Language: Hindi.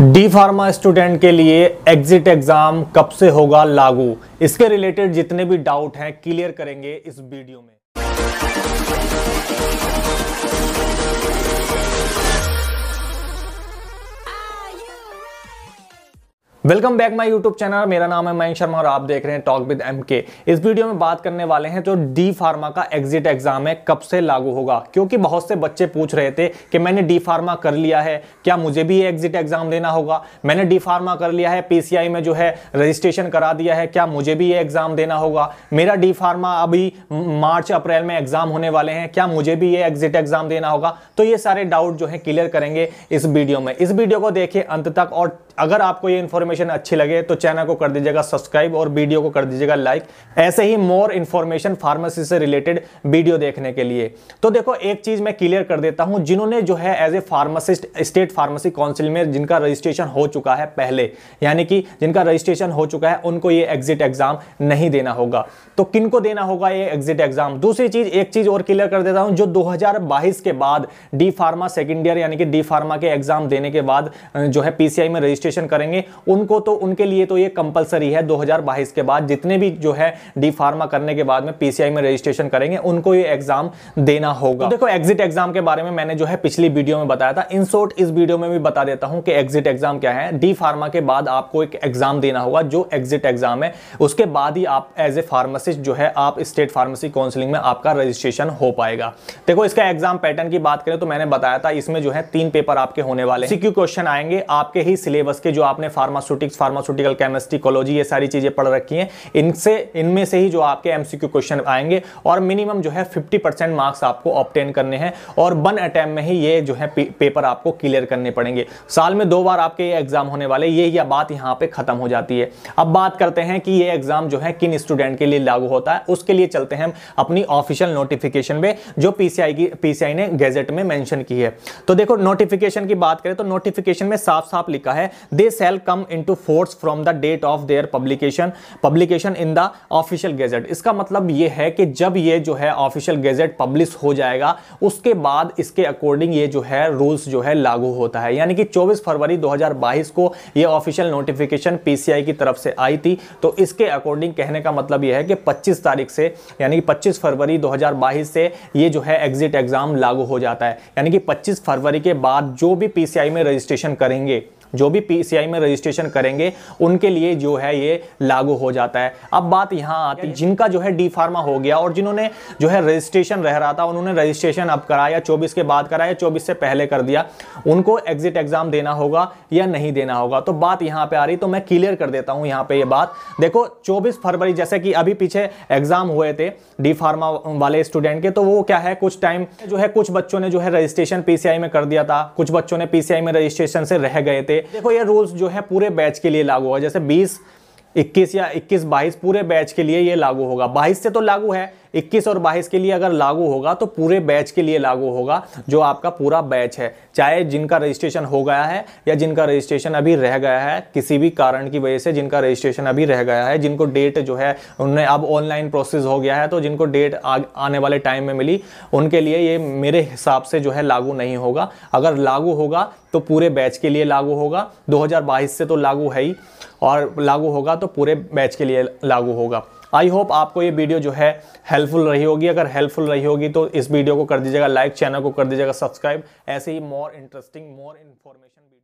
डी फार्मा स्टूडेंट के लिए एग्जिट एग्जाम कब से होगा लागू इसके रिलेटेड जितने भी डाउट हैं क्लियर करेंगे इस वीडियो में welcome back my YouTube channel मेरा नाम है मयंक शर्मा और आप देख रहे हैं टॉक विद एम के इस वीडियो में बात करने वाले हैं जो डी फार्मा का एग्जिट एग्जाम है कब से लागू होगा क्योंकि बहुत से बच्चे पूछ रहे थे कि मैंने डी फार्मा कर लिया है क्या मुझे भी एग्जिट एग्जाम देना होगा मैंने डी फार्मा कर लिया है पी में जो है रजिस्ट्रेशन करा दिया है क्या मुझे भी ये एग्जाम देना होगा मेरा डी फार्मा अभी मार्च अप्रैल में एग्जाम होने वाले हैं क्या मुझे भी ये एग्जिट एग्जाम देना होगा तो ये सारे डाउट जो है क्लियर करेंगे इस वीडियो में इस वीडियो को देखें अंत तक और अगर आपको ये इन्फॉर्मेशन इन्फॉर्मेशन अच्छी लगे तो चैनल को कर दीजिएगा सब्सक्राइब और वीडियो को कर दीजिएगा लाइक ऐसे ही मोर इन्फॉर्मेशन फार्मेसी से रिलेटेड वीडियो देखने के लिए तो देखो एक चीज मैं क्लियर कर देता हूं जिन्होंने जो है as a pharmacist state pharmacy council में जिनका रजिस्ट्रेशन हो चुका है पहले यानी कि जिनका रजिस्ट्रेशन हो चुका है उनको ये एग्जिट एग्जाम नहीं देना होगा तो किन को देना होगा ये एग्जिट एग्जाम दूसरी चीज एक चीज और क्लियर कर देता हूं जो 2022 के बाद डी फार्मा सेकेंड ईयर यानी कि डी फार्मा के एग्जाम देने के बाद जो है पीसीआई में रजिस्ट्रेशन करेंगे उनको उनको तो उनके लिए तो ये कंपलसरी है 2022 के बाद जितने भी जो है डी फार्मा करने के बाद में पीसीआई में रजिस्ट्रेशन करेंगे उनको ये एग्जाम देना होगा तो देखो एग्जिट एग्जाम के बारे में मैंने जो है पिछली वीडियो में बताया था इन शॉर्ट इस वीडियो में भी बता देता हूं कि एग्जिट एग्जाम क्या है डी फार्मा के बाद आपको एक एग्जाम देना होगा जो एग्जिट एग्जाम है उसके बाद ही आप एज ए फार्मासिस्ट जो है आप स्टेट फार्मेसी काउंसिलिंग में आपका रजिस्ट्रेशन हो पाएगा देखो इसका एग्जाम पैटर्न की बात करें तो मैंने बताया था इसमें जो है तीन पेपर आपके होने वाले सीक्यू क्वेश्चन आएंगे आपके ही सिलेबस के जो आपने pharmaceut pharmaceutics pharmaceutical chemistry cology ये सारी चीज़ें पढ़ रखी हैं इनसे इनमें से ही जो आपके एम क्वेश्चन आएंगे और मिनिमम जो है फिफ्टी मार्क्स आपको ऑप्टेन करने हैं और वन अटैम्प में ही ये जो है पेपर आपको क्लियर करने पड़ेंगे साल में दो बार आपके ये एग्जाम होने वाले ये यह बात यहाँ पे खत्म हो जाती है अब बात करते हैं कि ये एग्जाम जो है किन स्टूडेंट के लिए लागू होता है उसके लिए चलते हैं हम अपनी ऑफिशियल नोटिफिकेशन पे जो पीसीआई की पीसीआई ने गैजेट में मेंशन की है तो देखो नोटिफिकेशन की बात करें तो नोटिफिकेशन में साफ साफ लिखा है they shall come in into force from the date of their publication publication in the official gazette इसका मतलब ये है कि जब ये जो है ऑफिशियल गैजेट पब्लिश हो जाएगा उसके बाद इसके अकॉर्डिंग ये जो है रूल्स जो है लागू होता है यानी कि 24 फरवरी 2022 को ये ऑफिशियल नोटिफिकेशन पीसीआई की तरफ से आई थी तो इसके अकॉर्डिंग कहने का मतलब यह है कि 25 तारीख से यानी कि 25 फरवरी 2022 से ये जो है एग्जिट एग्ज़ाम लागू हो जाता है यानी कि 25 फरवरी के बाद जो भी पीसीआई में रजिस्ट्रेशन करेंगे जो भी पीसीआई में रजिस्ट्रेशन करेंगे उनके लिए जो है ये लागू हो जाता है अब बात यहाँ आती जिनका जो है डी फार्मा हो गया और जिन्होंने जो है रजिस्ट्रेशन रह रहा था उन्होंने रजिस्ट्रेशन अब कराया चौबीस के बाद कराया चौबीस से पहले कर दिया उनको एग्जिट एग्जाम देना होगा या नहीं देना होगा तो बात यहाँ पर आ रही तो मैं क्लियर कर देता हूँ यहाँ पर ये यह बात देखो चौबीस फरवरी जैसे कि अभी पीछे एग्जाम हुए थे डी फार्मा वाले स्टूडेंट के तो वो क्या है कुछ टाइम जो है कुछ बच्चों ने जो है रजिस्ट्रेशन पीसीआई में कर दिया था कुछ बच्चों ने पीसीआई में रजिस्ट्रेशन से रह गए थे देखो ये रूल्स जो है पूरे बैच के लिए लागू होगा जैसे बीस इक्कीस या इक्कीस बाईस पूरे बैच के लिए ये लागू होगा बाईस से तो लागू है इक्कीस और बाईस के लिए अगर लागू होगा तो पूरे बैच के लिए लागू होगा जो आपका पूरा बैच है चाहे जिनका रजिस्ट्रेशन हो गया है या जिनका रजिस्ट्रेशन अभी रह गया है किसी भी कारण की वजह से जिनका रजिस्ट्रेशन अभी रह गया है जिनको डेट जो है उन्हें अब ऑनलाइन प्रोसेस हो गया है तो जिनको डेट आने वाले टाइम में मिली उनके लिए ये मेरे हिसाब से जो है लागू नहीं होगा अगर लागू होगा तो पूरे बैच के लिए लागू होगा 2022 से तो लागू है ही और लागू होगा तो पूरे बैच के लिए लागू होगा आई होप आपको ये वीडियो जो है हेल्पफुल रही होगी अगर हेल्पफुल रही होगी तो इस वीडियो को कर दीजिएगा लाइक चैनल को कर दीजिएगा सब्सक्राइब ऐसे ही मोर इंटरेस्टिंग मोर इन्फॉर्मेशन